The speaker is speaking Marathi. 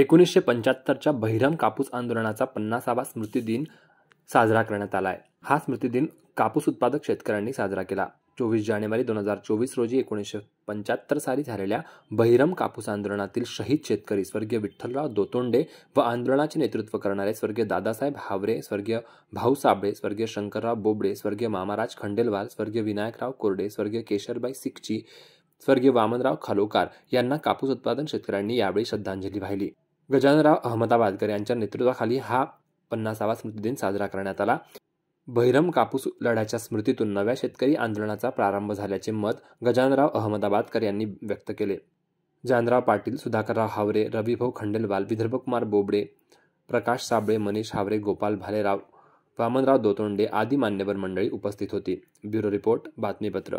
एकोणीसशे पंच्याहत्तरच्या बहिरम कापूस आंदोलनाचा पन्नासावा स्मृतिदिन साजरा करण्यात आला आहे हा स्मृतिदिन कापूस उत्पादक शेतकऱ्यांनी साजरा केला चोवीस जानेवारी दोन हजार चोवीस रोजी एकोणीसशे पंच्याहत्तर साली झालेल्या बहिरम कापूस आंदोलनातील शहीद शेतकरी स्वर्गीय विठ्ठलराव दोतोंडे व आंदोलनाचे नेतृत्व करणारे स्वर्गीय दादासाहेब हावरे स्वर्गीय भाऊ साबळे स्वर्गीय शंकरराव बोबडे स्वर्गीय मामाराज खंडेलवाल स्वर्गीय विनायकराव कोरडे स्वर्गीय केशरबाई सिकची स्वर्गीय वामनराव खालोकार यांना कापूस उत्पादन शेतकऱ्यांनी यावेळी श्रद्धांजली वाहिली गजानराव अहमदाबादकर यांच्या नेतृत्वाखाली हा पन्नासावा स्मृतिदिन साजरा करण्यात आला बहिरम कापूस लढ्याच्या स्मृतीतून नव्या शेतकरी आंदोलनाचा प्रारंभ झाल्याचे मत गजानराव अहमदाबादकर यांनी व्यक्त केले जानराव पाटील सुधाकरराव हावरे रविभाऊ खंडेलवाल विदर्भकुमार बोबडे प्रकाश साबळे मनीष हावरे गोपाल भालेराव वामनराव दोतोंडे आदी मान्यवर मंडळी उपस्थित होती ब्युरो रिपोर्ट बातमीपत्र